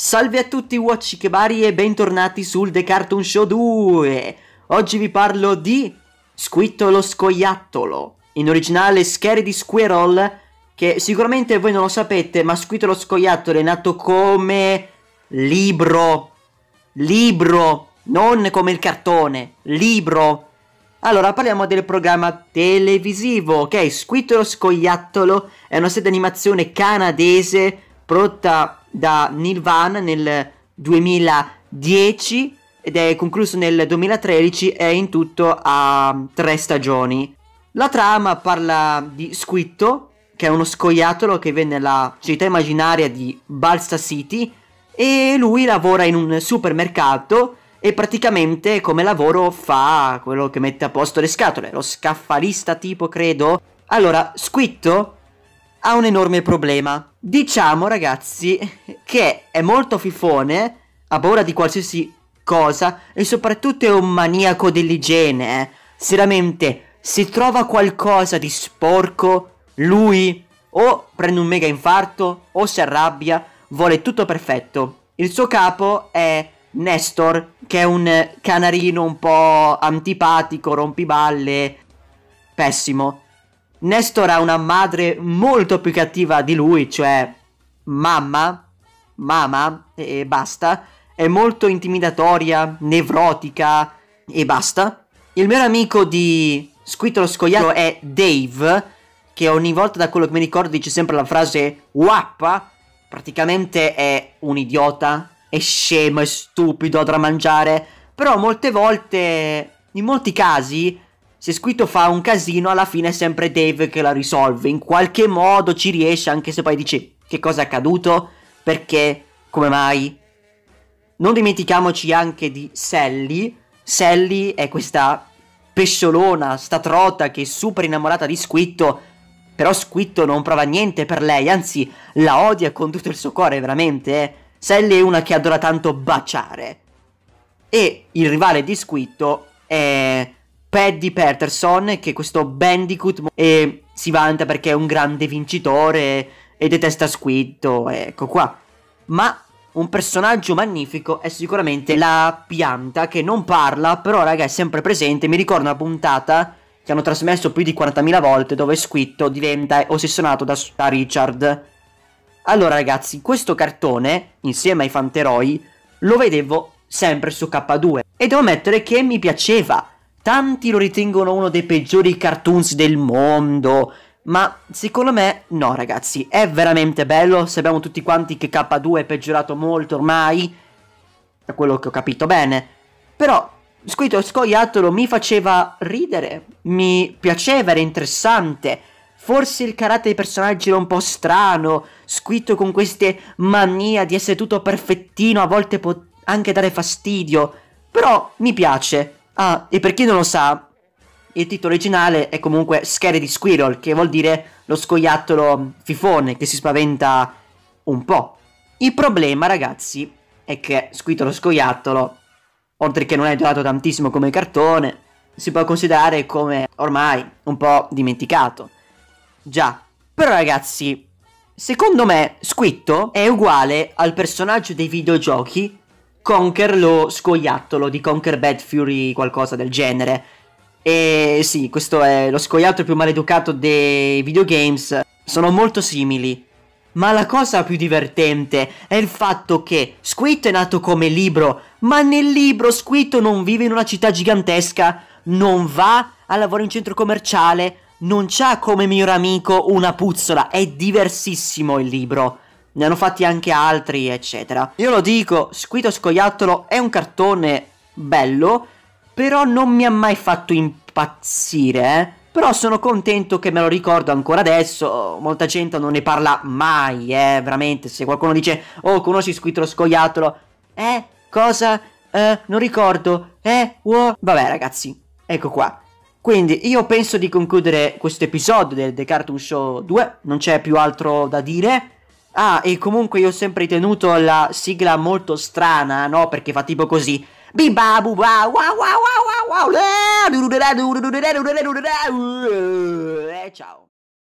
Salve a tutti Watchikebari e bentornati sul The Cartoon Show 2! Oggi vi parlo di Squittolo Scoiattolo, in originale Scary di Squirrel, che sicuramente voi non lo sapete, ma Squittolo Scoiattolo è nato come libro, libro, non come il cartone, libro. Allora, parliamo del programma televisivo, ok? Squittolo Scoiattolo è una serie di animazione canadese prodotta da Nilvan nel 2010 ed è concluso nel 2013 e in tutto ha tre stagioni. La trama parla di Squitto, che è uno scoiattolo che vive nella città immaginaria di Balsa City e lui lavora in un supermercato e praticamente come lavoro fa quello che mette a posto le scatole, lo scaffalista tipo credo. Allora, Squitto ha un enorme problema. Diciamo ragazzi che è molto fifone, ha paura di qualsiasi cosa e soprattutto è un maniaco dell'igiene. Eh. Seriamente, se trova qualcosa di sporco, lui o prende un mega infarto o si arrabbia, vuole tutto perfetto. Il suo capo è Nestor, che è un canarino un po' antipatico, rompiballe, pessimo. Nestor ha una madre molto più cattiva di lui, cioè mamma, mamma e basta, è molto intimidatoria, nevrotica e basta. Il mio amico di Squitro Scoiattolo è Dave, che ogni volta da quello che mi ricordo dice sempre la frase wappa, praticamente è un idiota, è scemo, è stupido, ha da mangiare, però molte volte, in molti casi, se Squito fa un casino, alla fine è sempre Dave che la risolve. In qualche modo ci riesce, anche se poi dice che cosa è accaduto, perché, come mai. Non dimentichiamoci anche di Sally. Sally è questa pesciolona, statrota che è super innamorata di Squitto. Però Squitto non prova niente per lei, anzi la odia con tutto il suo cuore, veramente. Eh. Sally è una che adora tanto baciare. E il rivale di Squitto è Paddy Patterson, che è questo Bandicoot e si vanta perché è un grande vincitore e detesta Squiddo, ecco qua. Ma un personaggio magnifico è sicuramente la pianta che non parla, però raga è sempre presente, mi ricordo una puntata che hanno trasmesso più di 40.000 volte dove Squiddo diventa ossessionato da, da Richard. Allora ragazzi, questo cartone, insieme ai fanteroi, lo vedevo sempre su K2 e devo ammettere che mi piaceva Tanti lo ritengono uno dei peggiori cartoons del mondo. Ma secondo me no, ragazzi, è veramente bello. Sappiamo tutti quanti che K2 è peggiorato molto ormai. Da quello che ho capito bene. Però scritto scoiattolo mi faceva ridere. Mi piaceva, era interessante. Forse il carattere dei personaggi era un po' strano, scritto con queste mania di essere tutto perfettino, a volte può anche dare fastidio, però mi piace. Ah, e per chi non lo sa, il titolo originale è comunque Scary di Squirrel, che vuol dire lo scoiattolo fifone che si spaventa un po'. Il problema, ragazzi, è che Squirrel lo scoiattolo, oltre che non è durato tantissimo come cartone, si può considerare come ormai un po' dimenticato. Già, però ragazzi, secondo me Squitto è uguale al personaggio dei videogiochi Conker lo scoiattolo di Conker Bad Fury, qualcosa del genere. E sì, questo è lo scoiattolo più maleducato dei videogames. Sono molto simili. Ma la cosa più divertente è il fatto che Squid è nato come libro, ma nel libro Squid non vive in una città gigantesca, non va a lavorare in centro commerciale, non c'ha come miglior amico una puzzola. È diversissimo il libro ne hanno fatti anche altri, eccetera. Io lo dico, Squito Scoiattolo è un cartone bello, però non mi ha mai fatto impazzire, eh. Però sono contento che me lo ricordo ancora adesso, molta gente non ne parla mai, eh, veramente. Se qualcuno dice, oh, conosci Squito Scoiattolo? Eh, cosa? Eh, non ricordo. Eh, wow. Vabbè ragazzi, ecco qua. Quindi io penso di concludere questo episodio del The Cartoon Show 2, non c'è più altro da dire. Ah, e comunque io ho sempre tenuto la sigla molto strana, no? Perché fa tipo così. Bimba buba wow wow wow wow wow. E ciao.